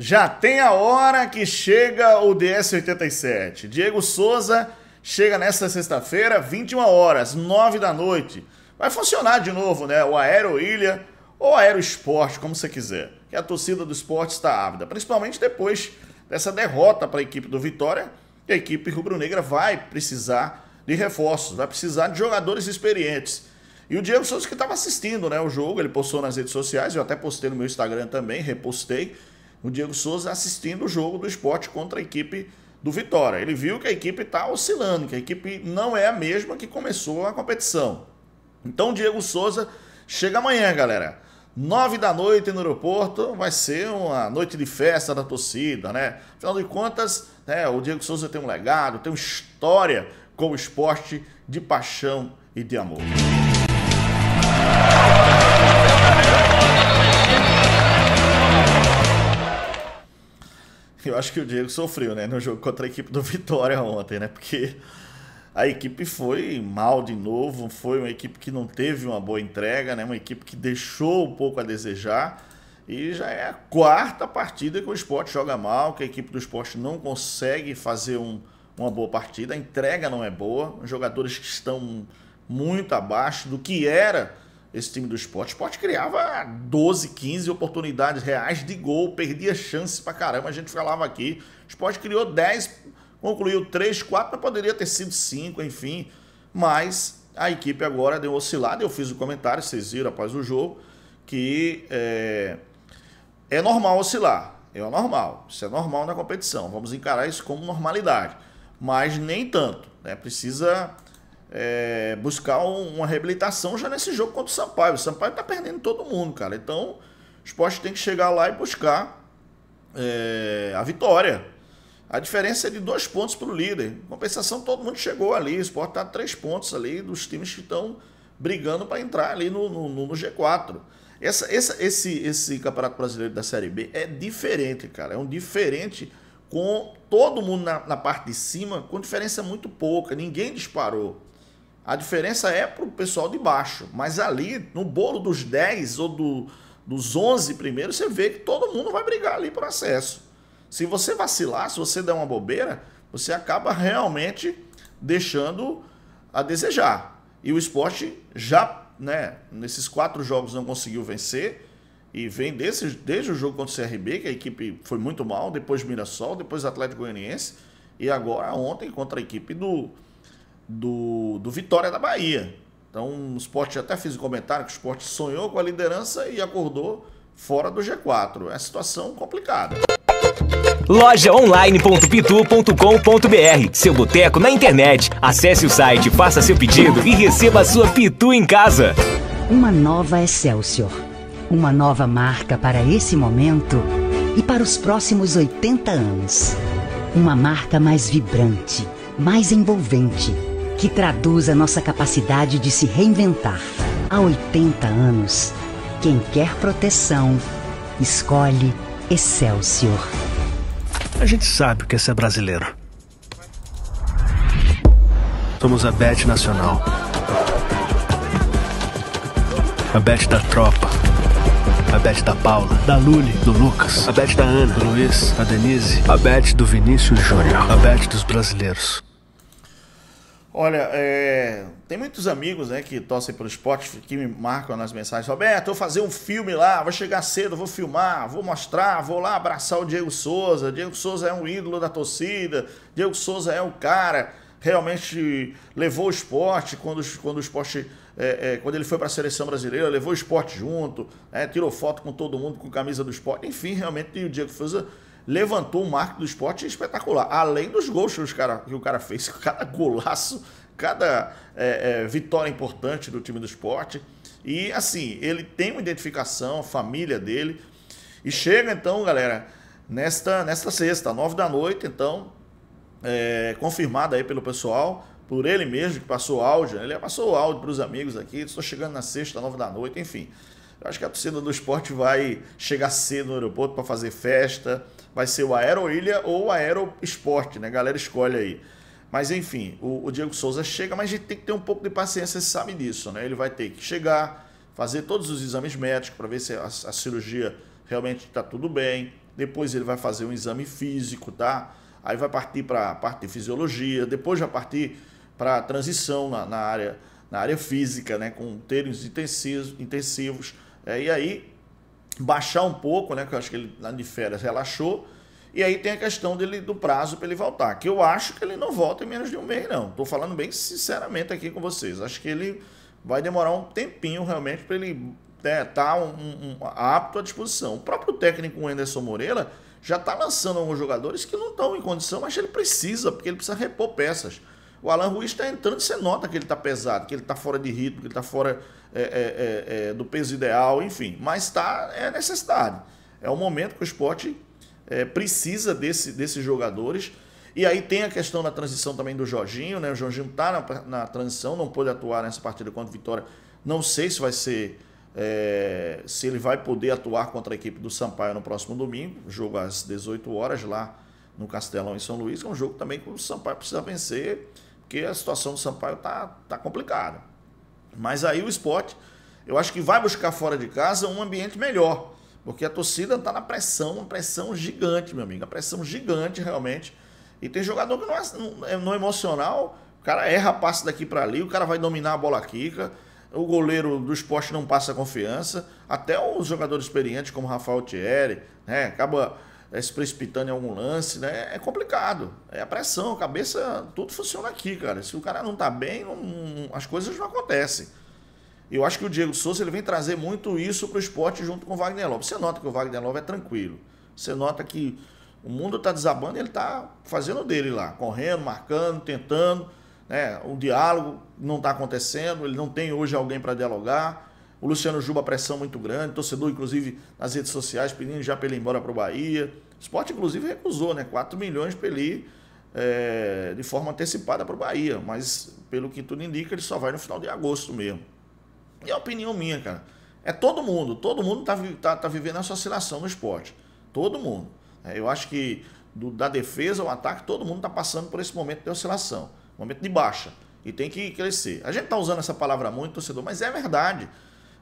Já tem a hora que chega o DS87. Diego Souza chega nesta sexta-feira, 21 horas, 9 da noite. Vai funcionar de novo, né? O Aero Ilha ou Aero Esporte, como você quiser. Que a torcida do esporte está ávida, principalmente depois dessa derrota para a equipe do Vitória. a equipe rubro-negra vai precisar de reforços, vai precisar de jogadores experientes. E o Diego Souza que estava assistindo né, o jogo, ele postou nas redes sociais, eu até postei no meu Instagram também, repostei o Diego Souza assistindo o jogo do esporte contra a equipe do Vitória. Ele viu que a equipe está oscilando, que a equipe não é a mesma que começou a competição. Então, o Diego Souza chega amanhã, galera. Nove da noite no aeroporto vai ser uma noite de festa da torcida, né? Afinal de contas, né, o Diego Souza tem um legado, tem uma história com o esporte de paixão e de amor. acho que o Diego sofreu, né? No jogo contra a equipe do Vitória ontem, né? Porque a equipe foi mal de novo, foi uma equipe que não teve uma boa entrega, né? Uma equipe que deixou um pouco a desejar. E já é a quarta partida que o esporte joga mal, que a equipe do esporte não consegue fazer um, uma boa partida, a entrega não é boa, os jogadores que estão muito abaixo do que era esse time do esporte. O esporte criava 12, 15 oportunidades reais de gol, perdia chances pra caramba. A gente falava aqui. O esporte criou 10, concluiu 3, 4, mas poderia ter sido 5, enfim. Mas a equipe agora deu oscilada. Eu fiz o um comentário, vocês viram após o jogo, que é, é normal oscilar. É normal. Isso é normal na competição. Vamos encarar isso como normalidade. Mas nem tanto. Né? Precisa é, buscar um, uma reabilitação já nesse jogo contra o Sampaio. O Sampaio tá perdendo todo mundo, cara. Então, o esporte tem que chegar lá e buscar é, a vitória. A diferença é de dois pontos para o líder. compensação, todo mundo chegou ali. O esporte tá três pontos ali dos times que estão brigando para entrar ali no, no, no G4. Essa, essa, esse, esse Campeonato Brasileiro da Série B é diferente, cara. É um diferente com todo mundo na, na parte de cima, com diferença muito pouca. Ninguém disparou. A diferença é para o pessoal de baixo. Mas ali, no bolo dos 10 ou do, dos 11 primeiros, você vê que todo mundo vai brigar ali por acesso. Se você vacilar, se você der uma bobeira, você acaba realmente deixando a desejar. E o esporte já, né, nesses quatro jogos não conseguiu vencer. E vem desse, desde o jogo contra o CRB, que a equipe foi muito mal, depois Mirassol, depois Atlético Goianiense, e agora ontem contra a equipe do, do, do Vitória da Bahia. Então, o esporte, até fiz um comentário que o esporte sonhou com a liderança e acordou fora do G4. É uma situação complicada. Lojaonline.pitu.com.br Seu boteco na internet. Acesse o site, faça seu pedido e receba a sua Pitu em casa. Uma nova Excelsior. Uma nova marca para esse momento e para os próximos 80 anos. Uma marca mais vibrante, mais envolvente que traduz a nossa capacidade de se reinventar. Há 80 anos, quem quer proteção escolhe Excelsior. A gente sabe o que é ser brasileiro. Somos a Bet Nacional. A Bet da Tropa. A Bet da Paula, da Luli, do Lucas. A Bet da Ana, do Luiz, da Denise. A Bet do Vinícius Júnior. A Bet dos brasileiros. Olha, é... tem muitos amigos né, que torcem pelo esporte, que me marcam nas mensagens. Roberto, eu vou fazer um filme lá, vou chegar cedo, vou filmar, vou mostrar, vou lá abraçar o Diego Souza. Diego Souza é um ídolo da torcida, Diego Souza é um cara realmente levou o esporte quando, quando o esporte é, é, quando ele foi para a seleção brasileira levou o esporte junto é, tirou foto com todo mundo com camisa do esporte enfim realmente o Diego Souza levantou o marco do esporte espetacular. Além dos gols que, os cara, que o cara fez, cada golaço, cada é, é, vitória importante do time do esporte. E assim, ele tem uma identificação, a família dele. E chega então, galera, nesta, nesta sexta, nove da noite, então, é, confirmada aí pelo pessoal, por ele mesmo que passou áudio, né? ele passou áudio para os amigos aqui, estou chegando na sexta, nove da noite, enfim. Eu acho que a torcida do esporte vai chegar cedo no aeroporto para fazer festa, vai ser o Aero Ilha ou o Aero Esporte, né? A galera escolhe aí. Mas enfim, o, o, Diego Souza chega, mas a gente tem que ter um pouco de paciência, você sabe disso, né? Ele vai ter que chegar, fazer todos os exames médicos para ver se a, a cirurgia realmente está tudo bem. Depois ele vai fazer um exame físico, tá? Aí vai partir para a parte de fisiologia, depois vai partir para a transição na, na, área, na área física, né? Com termos intensivos. intensivos é, e aí baixar um pouco, né? Que eu acho que ele lá de férias relaxou. E aí tem a questão dele, do prazo para ele voltar, que eu acho que ele não volta em menos de um mês, não. Estou falando bem sinceramente aqui com vocês. Acho que ele vai demorar um tempinho realmente para ele estar né, tá um, um, apto à disposição. O próprio técnico Anderson Moreira já está lançando alguns jogadores que não estão em condição, mas ele precisa, porque ele precisa repor peças. O Alan Ruiz está entrando, você nota que ele está pesado, que ele está fora de ritmo, que ele está fora é é, é, é, do peso ideal, enfim. Mas está é necessidade. É o momento que o esporte é, precisa desse, desses jogadores. E aí tem a questão da transição também do Jorginho, né? O Jorginho está na, na, transição, não pôde atuar nessa partida contra o Vitória. Não sei se vai ser. É, se ele vai poder atuar contra a equipe do Sampaio no próximo domingo, jogo às 18 horas lá no Castelão em São Luís, que é um jogo também que o Sampaio precisa vencer, porque a situação do Sampaio tá, tá complicada. Mas aí o esporte, eu acho que vai buscar fora de casa um ambiente melhor. Porque a torcida está na pressão, uma pressão gigante, meu amigo. Uma pressão gigante, realmente. E tem jogador que não é, não é, é emocional. O cara erra, passa daqui para ali. O cara vai dominar a bola quica. O goleiro do esporte não passa confiança. Até os jogadores experientes, como Rafael Thierry, né? Acaba é, se precipitando em algum lance, né? É, é complicado. É a pressão, a cabeça, tudo funciona aqui, cara. Se o cara não tá bem, não, as coisas não acontecem. Eu acho que o Diego Souza ele vem trazer muito isso para o esporte junto com o Wagner Love. Você nota que o Wagner Love é tranquilo. Você nota que o mundo está desabando e ele está fazendo dele lá, correndo, marcando, tentando. Né? O diálogo não está acontecendo, ele não tem hoje alguém para dialogar. O Luciano Juba, pressão muito grande, torcedor, inclusive, nas redes sociais, pedindo já para ele ir embora para o Bahia. O esporte, inclusive, recusou, né? 4 milhões para ele ir é, de forma antecipada para o Bahia, mas pelo que tudo indica, ele só vai no final de agosto mesmo. E é a opinião minha, cara, é todo mundo, todo mundo está tá, tá vivendo essa oscilação no esporte. Todo mundo. É, eu acho que do, da defesa ao ataque, todo mundo está passando por esse momento de oscilação, momento de baixa, e tem que crescer. A gente está usando essa palavra muito, torcedor, mas é verdade.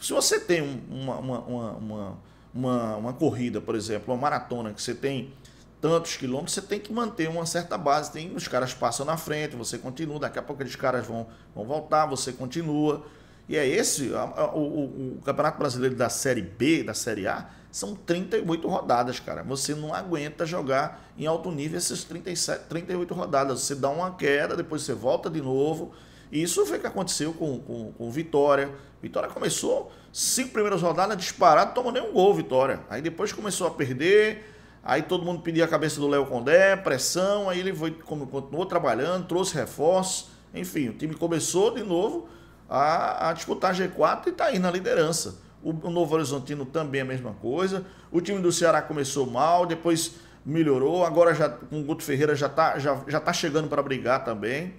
Se você tem uma, uma, uma, uma, uma corrida, por exemplo, uma maratona que você tem tantos quilômetros, você tem que manter uma certa base. Tem, os caras passam na frente, você continua, daqui a pouco aqueles caras vão, vão voltar, você continua. E é esse, a, a, o, o, Campeonato Brasileiro da Série B, da Série A, são 38 rodadas, cara. Você não aguenta jogar em alto nível essas 37, 38 rodadas. Você dá uma queda, depois você volta de novo e isso foi o que aconteceu com, com, com Vitória. Vitória começou cinco primeiras rodadas disparado, tomou nem um gol, Vitória. Aí depois começou a perder, aí todo mundo pedia a cabeça do Léo Condé, pressão, aí ele foi, continuou trabalhando, trouxe reforços, enfim, o time começou de novo a, a disputar G4 e está aí na liderança. O, o Novo Horizontino também é a mesma coisa. O time do Ceará começou mal, depois melhorou, agora já com o Guto Ferreira já está já, já tá chegando para brigar também.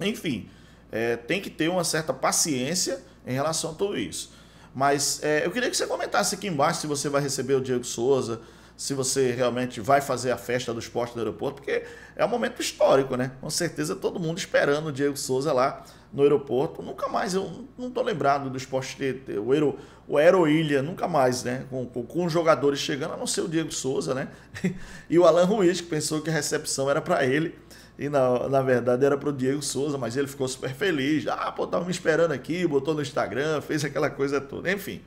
Enfim, é, tem que ter uma certa paciência em relação a tudo isso. Mas é, eu queria que você comentasse aqui embaixo se você vai receber o Diego Souza, se você realmente vai fazer a festa do esporte do aeroporto, porque é um momento histórico, né? Com certeza todo mundo esperando o Diego Souza lá no aeroporto. Nunca mais, eu não tô lembrado do esporte, o, Aero, o Aeroilha, nunca mais, né? Com, com, com, os jogadores chegando, a não ser o Diego Souza, né? e o Alan Ruiz, que pensou que a recepção era para ele. E na, na verdade era para o Diego Souza, mas ele ficou super feliz. Ah, pô, tava me esperando aqui, botou no Instagram, fez aquela coisa toda. Enfim.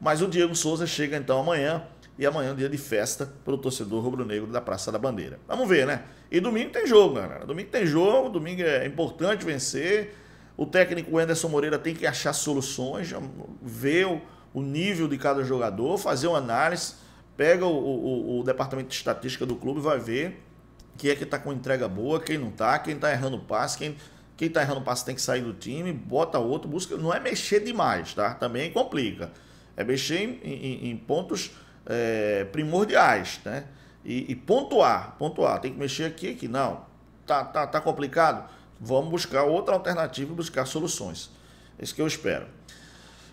Mas o Diego Souza chega então amanhã. E amanhã é um dia de festa para o torcedor rubro-negro da Praça da Bandeira. Vamos ver, né? E domingo tem jogo, galera. Domingo tem jogo, domingo é importante vencer. O técnico Anderson Moreira tem que achar soluções, ver o, nível de cada jogador, fazer uma análise, pega o, o, o departamento de estatística do clube e vai ver é, quem é que está com entrega boa, quem não está, quem está errando passe, quem quem está errando passe tem que sair do time, bota outro, busca. Não é mexer demais, tá? Também complica. É mexer em, em, em pontos é, primordiais, né? E, e, pontuar, pontuar. Tem que mexer aqui, aqui. Não, tá, tá, tá complicado. Vamos buscar outra alternativa e buscar soluções. É isso que eu espero.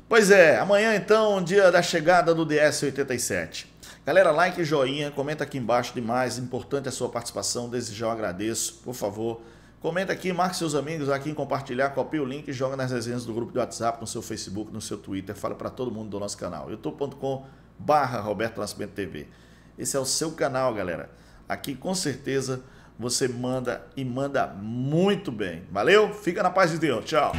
Pois é, amanhã então, dia da chegada do DS87. Galera, like, joinha, comenta aqui embaixo demais, importante a sua participação, desde já eu agradeço, por favor. Comenta aqui, marque seus amigos aqui em compartilhar, copia o link e joga nas resenhas do grupo do WhatsApp, no seu Facebook, no seu Twitter, fala para todo mundo do nosso canal, youtube.com barra Roberto Nascimento TV. Esse é o seu canal, galera. Aqui com certeza você manda e manda muito bem. Valeu? Fica na paz de Deus. Tchau.